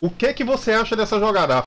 O que que você acha dessa jogada?